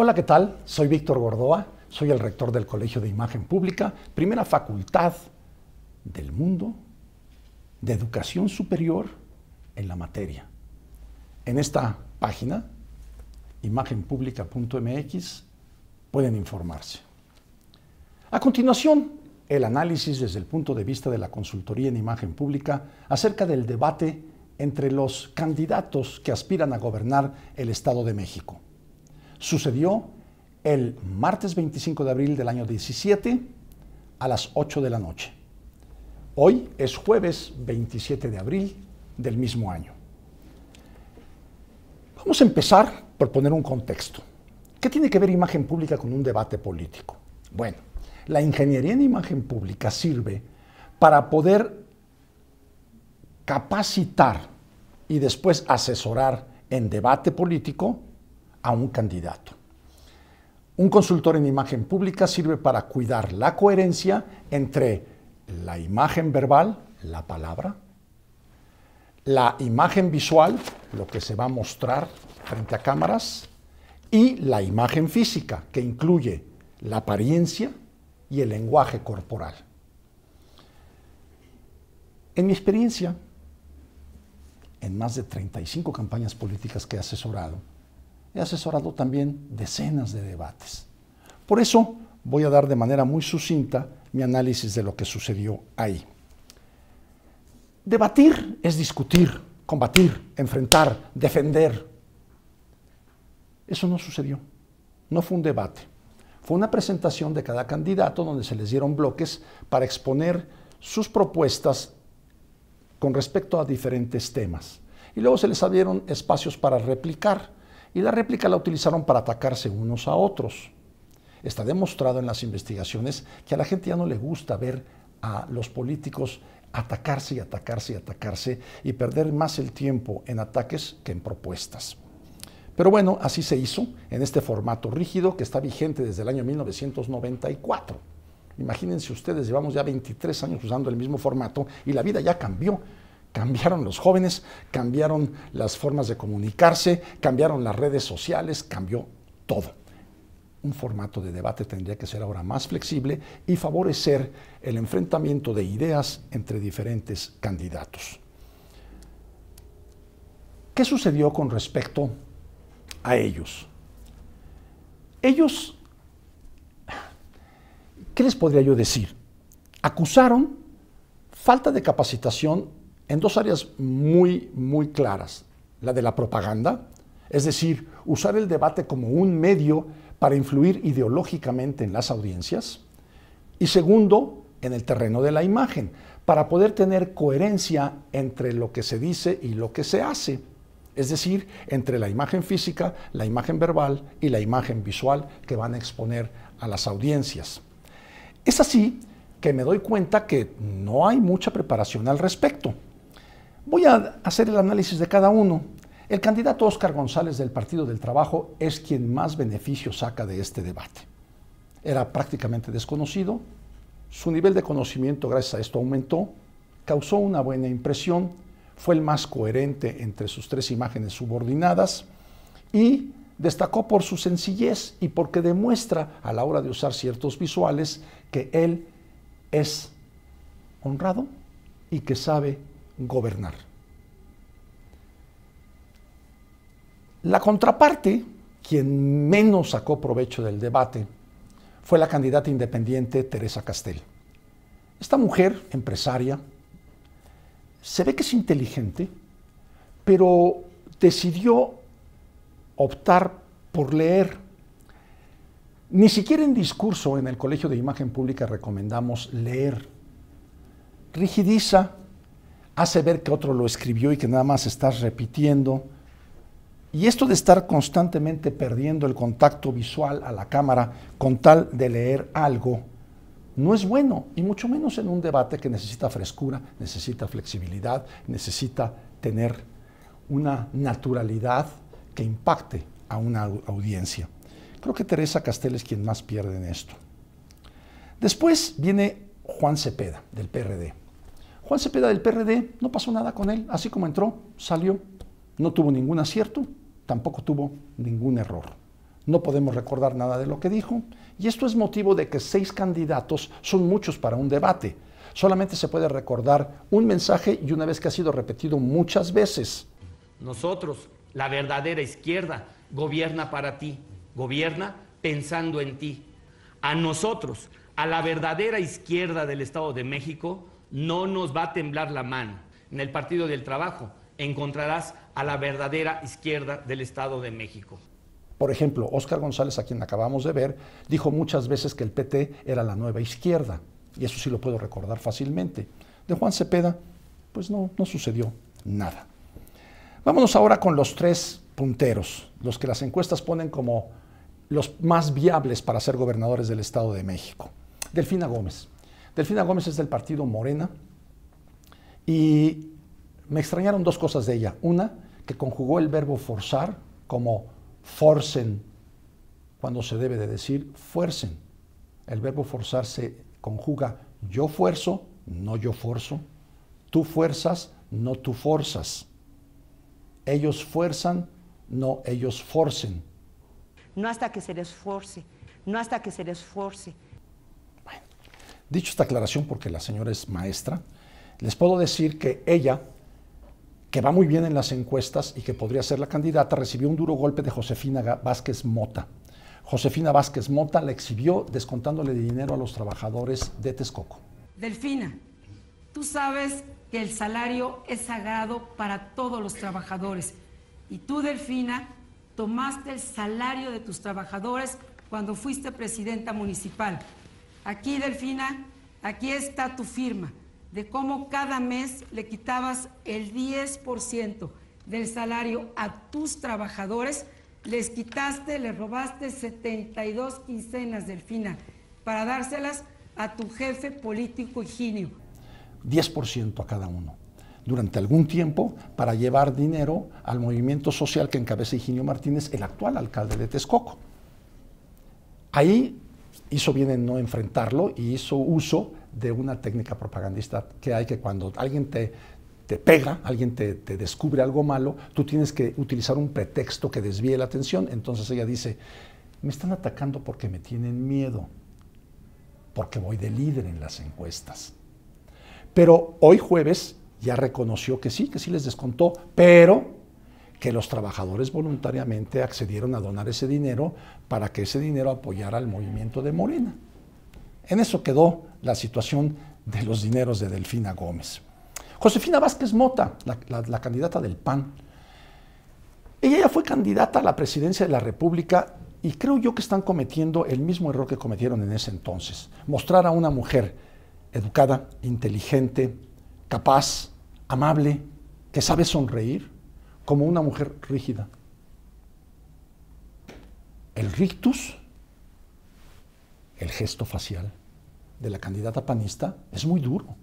Hola, ¿qué tal? Soy Víctor Gordoa, soy el rector del Colegio de Imagen Pública, primera facultad del mundo de educación superior en la materia. En esta página, imagenpublica.mx, pueden informarse. A continuación, el análisis desde el punto de vista de la consultoría en imagen pública acerca del debate entre los candidatos que aspiran a gobernar el Estado de México. Sucedió el martes 25 de abril del año 17 a las 8 de la noche. Hoy es jueves 27 de abril del mismo año. Vamos a empezar por poner un contexto. ¿Qué tiene que ver imagen pública con un debate político? Bueno, la ingeniería en imagen pública sirve para poder capacitar y después asesorar en debate político a un candidato. Un consultor en imagen pública sirve para cuidar la coherencia entre la imagen verbal, la palabra, la imagen visual, lo que se va a mostrar frente a cámaras, y la imagen física, que incluye la apariencia y el lenguaje corporal. En mi experiencia, en más de 35 campañas políticas que he asesorado, he asesorado también decenas de debates. Por eso voy a dar de manera muy sucinta mi análisis de lo que sucedió ahí. Debatir es discutir, combatir, enfrentar, defender. Eso no sucedió. No fue un debate. Fue una presentación de cada candidato donde se les dieron bloques para exponer sus propuestas con respecto a diferentes temas. Y luego se les abrieron espacios para replicar y la réplica la utilizaron para atacarse unos a otros. Está demostrado en las investigaciones que a la gente ya no le gusta ver a los políticos atacarse y atacarse y atacarse y perder más el tiempo en ataques que en propuestas. Pero bueno, así se hizo en este formato rígido que está vigente desde el año 1994. Imagínense ustedes, llevamos ya 23 años usando el mismo formato y la vida ya cambió. Cambiaron los jóvenes, cambiaron las formas de comunicarse, cambiaron las redes sociales, cambió todo. Un formato de debate tendría que ser ahora más flexible y favorecer el enfrentamiento de ideas entre diferentes candidatos. ¿Qué sucedió con respecto a ellos? Ellos, ¿qué les podría yo decir? Acusaron falta de capacitación en dos áreas muy, muy claras. La de la propaganda, es decir, usar el debate como un medio para influir ideológicamente en las audiencias. Y segundo, en el terreno de la imagen, para poder tener coherencia entre lo que se dice y lo que se hace. Es decir, entre la imagen física, la imagen verbal y la imagen visual que van a exponer a las audiencias. Es así que me doy cuenta que no hay mucha preparación al respecto. Voy a hacer el análisis de cada uno. El candidato Óscar González del Partido del Trabajo es quien más beneficio saca de este debate. Era prácticamente desconocido, su nivel de conocimiento gracias a esto aumentó, causó una buena impresión, fue el más coherente entre sus tres imágenes subordinadas y destacó por su sencillez y porque demuestra a la hora de usar ciertos visuales que él es honrado y que sabe gobernar. La contraparte, quien menos sacó provecho del debate, fue la candidata independiente Teresa Castell. Esta mujer, empresaria, se ve que es inteligente, pero decidió optar por leer. Ni siquiera en discurso en el Colegio de Imagen Pública recomendamos leer. Rigidiza hace ver que otro lo escribió y que nada más estás repitiendo. Y esto de estar constantemente perdiendo el contacto visual a la cámara con tal de leer algo, no es bueno, y mucho menos en un debate que necesita frescura, necesita flexibilidad, necesita tener una naturalidad que impacte a una audiencia. Creo que Teresa Castel es quien más pierde en esto. Después viene Juan Cepeda, del PRD. Juan Cepeda del PRD, no pasó nada con él, así como entró, salió, no tuvo ningún acierto, tampoco tuvo ningún error. No podemos recordar nada de lo que dijo, y esto es motivo de que seis candidatos son muchos para un debate. Solamente se puede recordar un mensaje y una vez que ha sido repetido muchas veces. Nosotros, la verdadera izquierda, gobierna para ti, gobierna pensando en ti. A nosotros, a la verdadera izquierda del Estado de México, no nos va a temblar la mano. En el Partido del Trabajo encontrarás a la verdadera izquierda del Estado de México. Por ejemplo, Óscar González, a quien acabamos de ver, dijo muchas veces que el PT era la nueva izquierda, y eso sí lo puedo recordar fácilmente. De Juan Cepeda, pues no, no sucedió nada. Vámonos ahora con los tres punteros, los que las encuestas ponen como los más viables para ser gobernadores del Estado de México. Delfina Gómez, Delfina Gómez es del partido Morena y me extrañaron dos cosas de ella. Una, que conjugó el verbo forzar como forcen, cuando se debe de decir fuercen. El verbo forzar se conjuga yo fuerzo, no yo forzo. Tú fuerzas, no tú forzas. Ellos fuerzan, no ellos forcen. No hasta que se les force, no hasta que se les force. Dicho esta aclaración, porque la señora es maestra, les puedo decir que ella, que va muy bien en las encuestas y que podría ser la candidata, recibió un duro golpe de Josefina Vázquez Mota. Josefina Vázquez Mota la exhibió descontándole dinero a los trabajadores de Texcoco. Delfina, tú sabes que el salario es sagrado para todos los trabajadores. Y tú, Delfina, tomaste el salario de tus trabajadores cuando fuiste presidenta municipal. Aquí, Delfina, aquí está tu firma de cómo cada mes le quitabas el 10% del salario a tus trabajadores, les quitaste, les robaste 72 quincenas, Delfina, para dárselas a tu jefe político Higinio. 10% a cada uno durante algún tiempo para llevar dinero al movimiento social que encabeza Higinio Martínez, el actual alcalde de Texcoco. Ahí hizo bien en no enfrentarlo y hizo uso de una técnica propagandista que hay que cuando alguien te, pega, alguien te, te, descubre algo malo, tú tienes que utilizar un pretexto que desvíe la atención. Entonces ella dice, me están atacando porque me tienen miedo, porque voy de líder en las encuestas. Pero hoy jueves ya reconoció que sí, que sí les descontó, pero que los trabajadores voluntariamente accedieron a donar ese dinero para que ese dinero apoyara al movimiento de Morena. En eso quedó la situación de los dineros de Delfina Gómez. Josefina Vázquez Mota, la, la candidata del PAN, ella ya fue candidata a la presidencia de la República y creo yo que están cometiendo el mismo error que cometieron en ese entonces. Mostrar a una mujer educada, inteligente, capaz, amable, que sabe sonreír, como una mujer rígida. El rictus, el gesto facial de la candidata panista, es muy duro.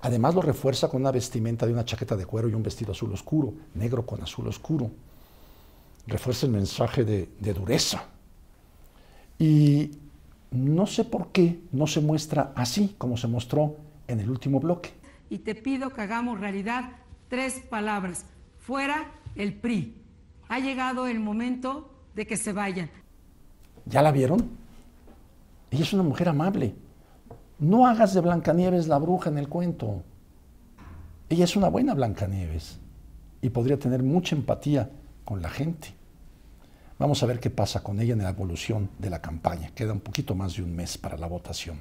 Además lo refuerza con una vestimenta de una chaqueta de cuero y un vestido azul oscuro, negro con azul oscuro. Refuerza el mensaje de, dureza. Y no sé por qué no se muestra así como se mostró en el último bloque. Y te pido que hagamos realidad tres palabras fuera el PRI. Ha llegado el momento de que se vayan. ¿Ya la vieron? Ella es una mujer amable. No hagas de Blancanieves la bruja en el cuento. Ella es una buena Blancanieves y podría tener mucha empatía con la gente. Vamos a ver qué pasa con ella en la evolución de la campaña. Queda un poquito más de un mes para la votación.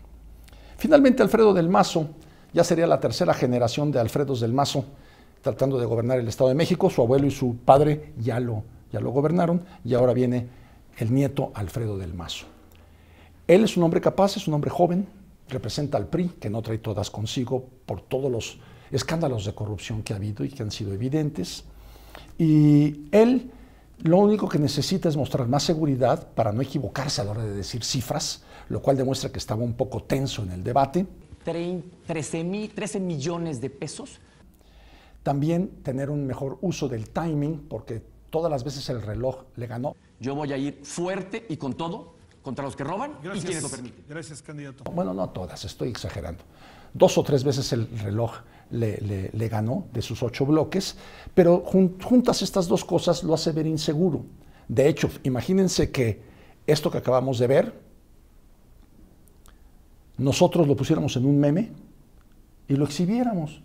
Finalmente, Alfredo del Mazo, ya sería la tercera generación de Alfredos del Mazo, tratando de gobernar el Estado de México. Su abuelo y su padre ya lo, ya lo gobernaron y ahora viene el nieto Alfredo del Mazo. Él es un hombre capaz, es un hombre joven, representa al PRI, que no trae todas consigo por todos los escándalos de corrupción que ha habido y que han sido evidentes. Y él lo único que necesita es mostrar más seguridad para no equivocarse a la hora de decir cifras, lo cual demuestra que estaba un poco tenso en el debate. 13 millones de pesos también tener un mejor uso del timing, porque todas las veces el reloj le ganó. Yo voy a ir fuerte y con todo contra los que roban y quienes lo permiten. Gracias, candidato. Bueno, no todas, estoy exagerando. Dos o tres veces el reloj le, ganó de sus ocho bloques, pero juntas estas dos cosas lo hace ver inseguro. De hecho, imagínense que esto que acabamos de ver, nosotros lo pusiéramos en un meme y lo exhibiéramos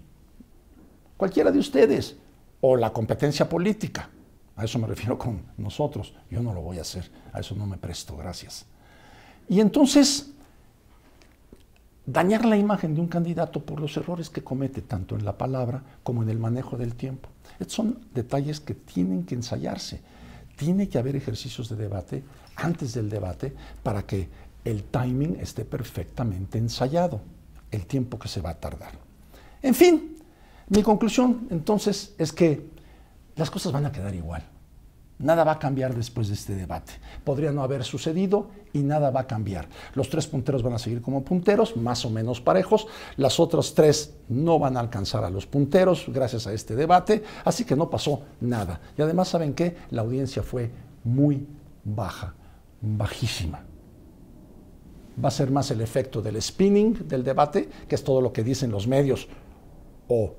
cualquiera de ustedes, o la competencia política. A eso me refiero con nosotros. Yo no lo voy a hacer, a eso no me presto, gracias. Y entonces, dañar la imagen de un candidato por los errores que comete, tanto en la palabra como en el manejo del tiempo. Estos son detalles que tienen que ensayarse. Tiene que haber ejercicios de debate antes del debate para que el timing esté perfectamente ensayado, el tiempo que se va a tardar. En fin, mi conclusión entonces es que las cosas van a quedar igual. Nada va a cambiar después de este debate. Podría no haber sucedido y nada va a cambiar. Los tres punteros van a seguir como punteros, más o menos parejos. Las otras tres no van a alcanzar a los punteros gracias a este debate. Así que no pasó nada. Y además, ¿saben qué? La audiencia fue muy baja, bajísima va a ser más el efecto del spinning del debate, que es todo lo que dicen los medios o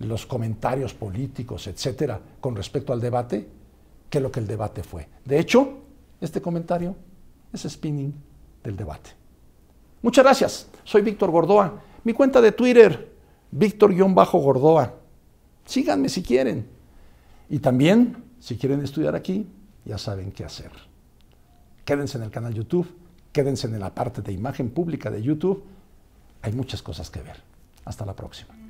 los comentarios políticos, etcétera, con respecto al debate, que lo que el debate fue. De hecho, este comentario es spinning del debate. Muchas gracias. Soy Víctor Gordoa. Mi cuenta de Twitter, Víctor-Gordoa. Síganme si quieren. Y también, si quieren estudiar aquí, ya saben qué hacer. Quédense en el canal YouTube, quédense en la parte de imagen pública de YouTube. Hay muchas cosas que ver. Hasta la próxima.